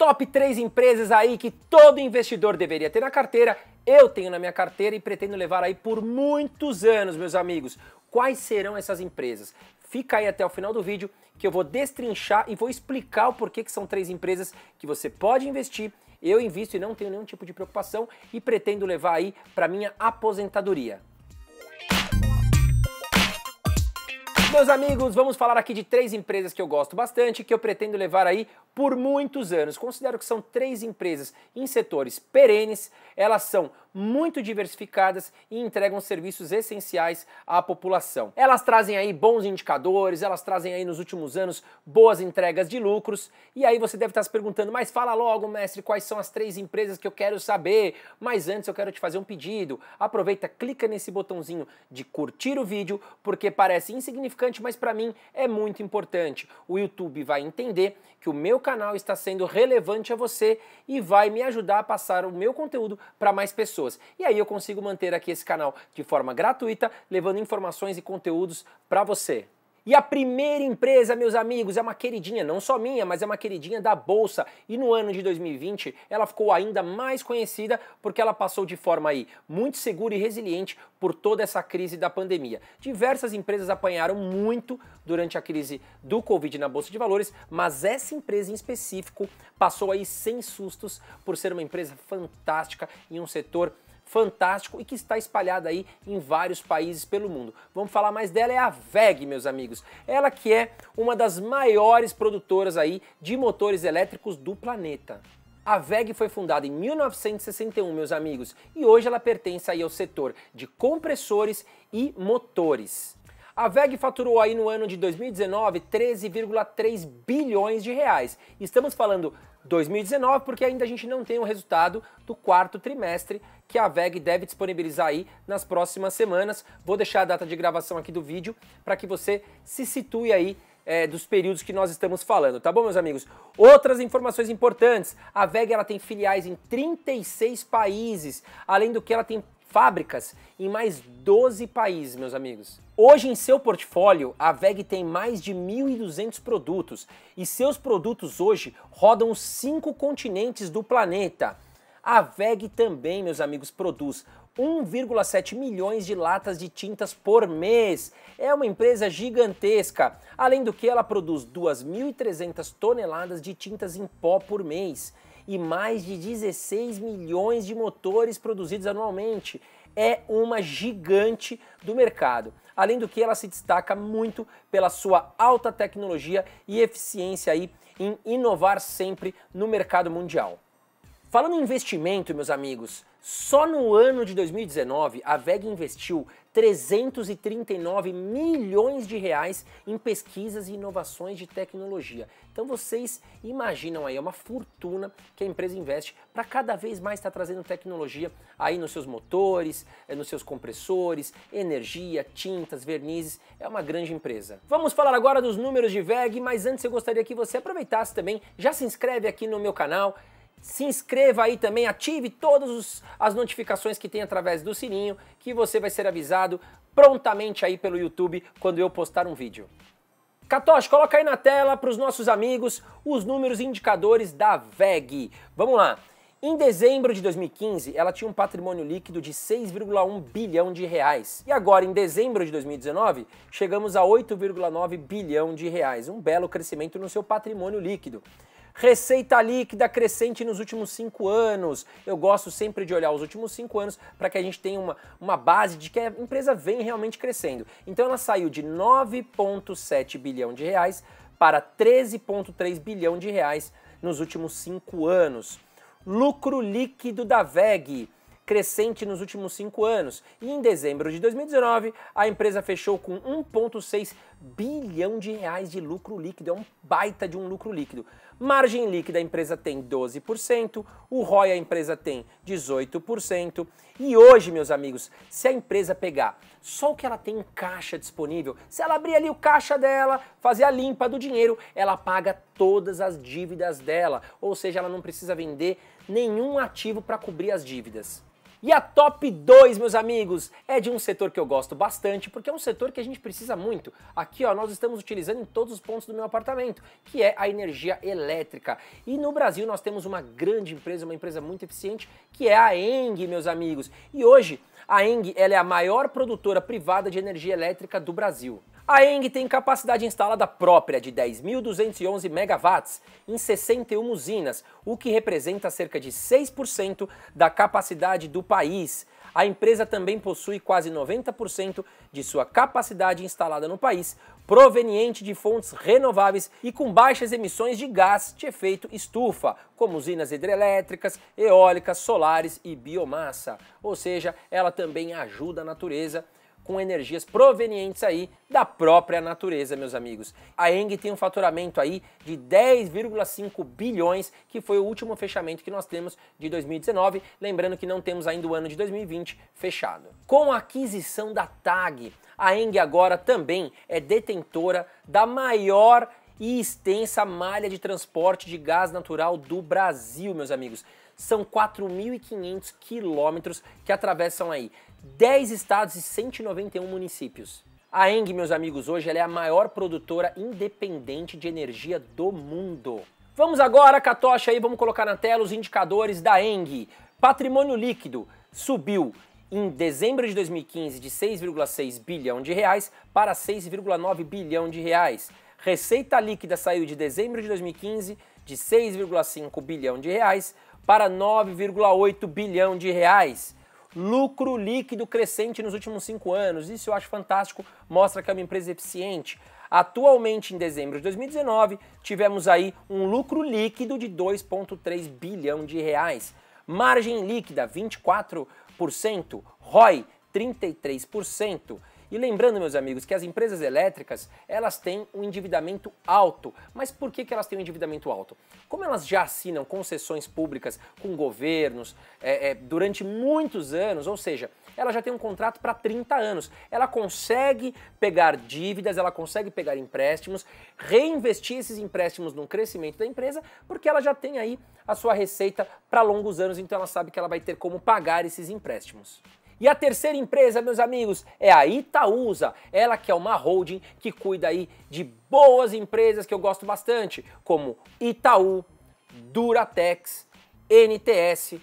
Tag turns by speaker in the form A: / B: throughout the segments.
A: top 3 empresas aí que todo investidor deveria ter na carteira. Eu tenho na minha carteira e pretendo levar aí por muitos anos, meus amigos. Quais serão essas empresas? Fica aí até o final do vídeo que eu vou destrinchar e vou explicar o porquê que são três empresas que você pode investir. Eu invisto e não tenho nenhum tipo de preocupação e pretendo levar aí para minha aposentadoria. Meus amigos, vamos falar aqui de três empresas que eu gosto bastante, que eu pretendo levar aí por muitos anos. Considero que são três empresas em setores perenes, elas são muito diversificadas e entregam serviços essenciais à população. Elas trazem aí bons indicadores, elas trazem aí nos últimos anos boas entregas de lucros. E aí você deve estar se perguntando, mas fala logo, mestre, quais são as três empresas que eu quero saber? Mas antes eu quero te fazer um pedido. Aproveita, clica nesse botãozinho de curtir o vídeo, porque parece insignificante, mas para mim é muito importante. O YouTube vai entender que o meu canal está sendo relevante a você e vai me ajudar a passar o meu conteúdo para mais pessoas pessoas. E aí eu consigo manter aqui esse canal de forma gratuita, levando informações e conteúdos para você. E a primeira empresa, meus amigos, é uma queridinha, não só minha, mas é uma queridinha da bolsa. E no ano de 2020, ela ficou ainda mais conhecida porque ela passou de forma aí muito segura e resiliente por toda essa crise da pandemia. Diversas empresas apanharam muito durante a crise do Covid na bolsa de valores, mas essa empresa em específico passou aí sem sustos por ser uma empresa fantástica em um setor fantástico e que está espalhada aí em vários países pelo mundo. Vamos falar mais dela, é a VEG, meus amigos. Ela que é uma das maiores produtoras aí de motores elétricos do planeta. A VEG foi fundada em 1961, meus amigos, e hoje ela pertence aí ao setor de compressores e motores. A VEG faturou aí no ano de 2019 13,3 bilhões de reais. Estamos falando 2019, porque ainda a gente não tem o resultado do quarto trimestre que a VEG deve disponibilizar aí nas próximas semanas. Vou deixar a data de gravação aqui do vídeo para que você se situe aí é, dos períodos que nós estamos falando, tá bom, meus amigos? Outras informações importantes: a VEG ela tem filiais em 36 países, além do que ela tem fábricas em mais 12 países, meus amigos. Hoje em seu portfólio, a VEG tem mais de 1.200 produtos e seus produtos hoje rodam os cinco continentes do planeta. A VEG também, meus amigos, produz 1,7 milhões de latas de tintas por mês. É uma empresa gigantesca. Além do que, ela produz 2.300 toneladas de tintas em pó por mês e mais de 16 milhões de motores produzidos anualmente. É uma gigante do mercado. Além do que, ela se destaca muito pela sua alta tecnologia e eficiência aí em inovar sempre no mercado mundial. Falando em investimento, meus amigos, só no ano de 2019, a VEG investiu 339 milhões de reais em pesquisas e inovações de tecnologia. Então vocês imaginam aí, é uma fortuna que a empresa investe para cada vez mais estar tá trazendo tecnologia aí nos seus motores, eh, nos seus compressores, energia, tintas, vernizes, é uma grande empresa. Vamos falar agora dos números de VEG, mas antes eu gostaria que você aproveitasse também, já se inscreve aqui no meu canal, se inscreva aí também, ative todas as notificações que tem através do sininho, que você vai ser avisado prontamente aí pelo YouTube quando eu postar um vídeo. Katoshi, coloca aí na tela para os nossos amigos os números indicadores da VEG. Vamos lá. Em dezembro de 2015, ela tinha um patrimônio líquido de 6,1 bilhão de reais. E agora, em dezembro de 2019, chegamos a 8,9 bilhão de reais, um belo crescimento no seu patrimônio líquido. Receita líquida crescente nos últimos cinco anos. Eu gosto sempre de olhar os últimos cinco anos para que a gente tenha uma, uma base de que a empresa vem realmente crescendo. Então ela saiu de 9,7 bilhão de reais para 13,3 bilhão de reais nos últimos cinco anos. Lucro líquido da VEG crescente nos últimos cinco anos. E em dezembro de 2019, a empresa fechou com 1,6 bilhão de reais de lucro líquido. É um baita de um lucro líquido. Margem líquida a empresa tem 12%, o ROI a empresa tem 18%. E hoje, meus amigos, se a empresa pegar só o que ela tem em caixa disponível, se ela abrir ali o caixa dela, fazer a limpa do dinheiro, ela paga todas as dívidas dela, ou seja, ela não precisa vender nenhum ativo para cobrir as dívidas. E a top 2, meus amigos, é de um setor que eu gosto bastante, porque é um setor que a gente precisa muito. Aqui, ó, nós estamos utilizando em todos os pontos do meu apartamento, que é a energia elétrica. E no Brasil nós temos uma grande empresa, uma empresa muito eficiente, que é a ENG, meus amigos. E hoje, a ENG, ela é a maior produtora privada de energia elétrica do Brasil. A ENG tem capacidade instalada própria de 10.211 megawatts em 61 usinas, o que representa cerca de 6% da capacidade do país. A empresa também possui quase 90% de sua capacidade instalada no país, proveniente de fontes renováveis e com baixas emissões de gás de efeito estufa, como usinas hidrelétricas, eólicas, solares e biomassa. Ou seja, ela também ajuda a natureza com energias provenientes aí da própria natureza, meus amigos. A Eng tem um faturamento aí de 10,5 bilhões, que foi o último fechamento que nós temos de 2019, lembrando que não temos ainda o ano de 2020 fechado. Com a aquisição da TAG, a Eng agora também é detentora da maior e extensa malha de transporte de gás natural do Brasil, meus amigos. São 4.500 quilômetros que atravessam aí 10 estados e 191 municípios. A Eng, meus amigos, hoje ela é a maior produtora independente de energia do mundo. Vamos agora, Catocha, aí vamos colocar na tela os indicadores da Eng. Patrimônio líquido subiu em dezembro de 2015 de 6,6 bilhão de reais para 6,9 bilhão de reais. Receita líquida saiu de dezembro de 2015 de 6,5 bilhão de reais para 9,8 bilhão de reais lucro líquido crescente nos últimos cinco anos. Isso eu acho fantástico, mostra que é uma empresa eficiente. Atualmente, em dezembro de 2019, tivemos aí um lucro líquido de 2,3 bilhão de reais. Margem líquida 24%, ROI 33%, e lembrando, meus amigos, que as empresas elétricas, elas têm um endividamento alto. Mas por que, que elas têm um endividamento alto? Como elas já assinam concessões públicas com governos é, é, durante muitos anos, ou seja, ela já tem um contrato para 30 anos. Ela consegue pegar dívidas, ela consegue pegar empréstimos, reinvestir esses empréstimos no crescimento da empresa, porque ela já tem aí a sua receita para longos anos, então ela sabe que ela vai ter como pagar esses empréstimos. E a terceira empresa, meus amigos, é a Itaúsa. Ela que é uma holding que cuida aí de boas empresas que eu gosto bastante, como Itaú, Duratex, NTS,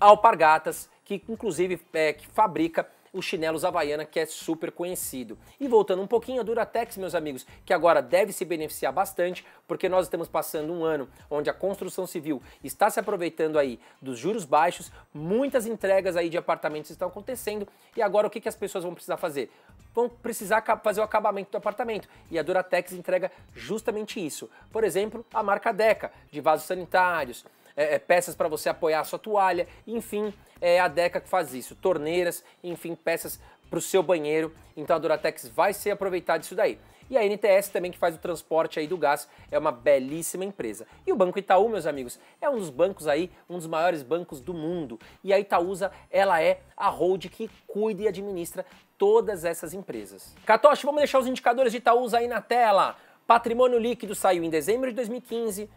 A: Alpargatas, que inclusive é, que fabrica o chinelos Havaiana, que é super conhecido. E voltando um pouquinho, a Duratex, meus amigos, que agora deve se beneficiar bastante, porque nós estamos passando um ano onde a construção civil está se aproveitando aí dos juros baixos, muitas entregas aí de apartamentos estão acontecendo, e agora o que, que as pessoas vão precisar fazer? Vão precisar fazer o acabamento do apartamento, e a Duratex entrega justamente isso. Por exemplo, a marca Deca, de vasos sanitários, é, é, peças para você apoiar a sua toalha, enfim, é a Deca que faz isso, torneiras, enfim, peças para o seu banheiro. Então a Duratex vai ser aproveitar disso daí. E a NTS também que faz o transporte aí do gás, é uma belíssima empresa. E o Banco Itaú, meus amigos, é um dos bancos aí, um dos maiores bancos do mundo. E a Itaúsa, ela é a hold que cuida e administra todas essas empresas. Catoche, vamos deixar os indicadores de Itaúsa aí na tela. Patrimônio líquido saiu em dezembro de 2015,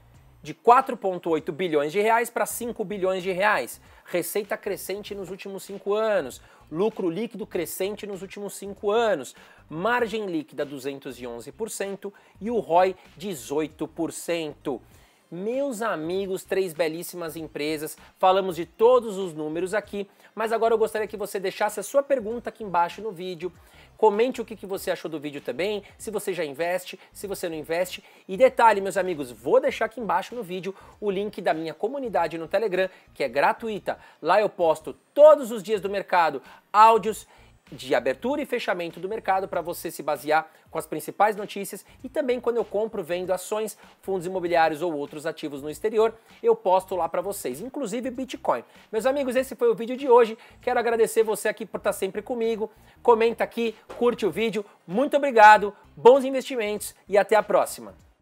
A: de 4,8 bilhões de reais para 5 bilhões de reais. Receita crescente nos últimos cinco anos, lucro líquido crescente nos últimos cinco anos, margem líquida 211% e o ROI 18%. Meus amigos, três belíssimas empresas, falamos de todos os números aqui, mas agora eu gostaria que você deixasse a sua pergunta aqui embaixo no vídeo. Comente o que, você achou do vídeo também, se você já investe, se você não investe. E detalhe, meus amigos, vou deixar aqui embaixo no vídeo o link da minha comunidade no Telegram, que é gratuita. Lá eu posto todos os dias do mercado áudios de abertura e fechamento do mercado para você se basear com as principais notícias e também quando eu compro, vendo ações, fundos imobiliários ou outros ativos no exterior, eu posto lá para vocês, inclusive Bitcoin. Meus amigos, esse foi o vídeo de hoje. Quero agradecer você aqui por estar tá sempre comigo. Comenta aqui, curte o vídeo. Muito obrigado, bons investimentos e até a próxima.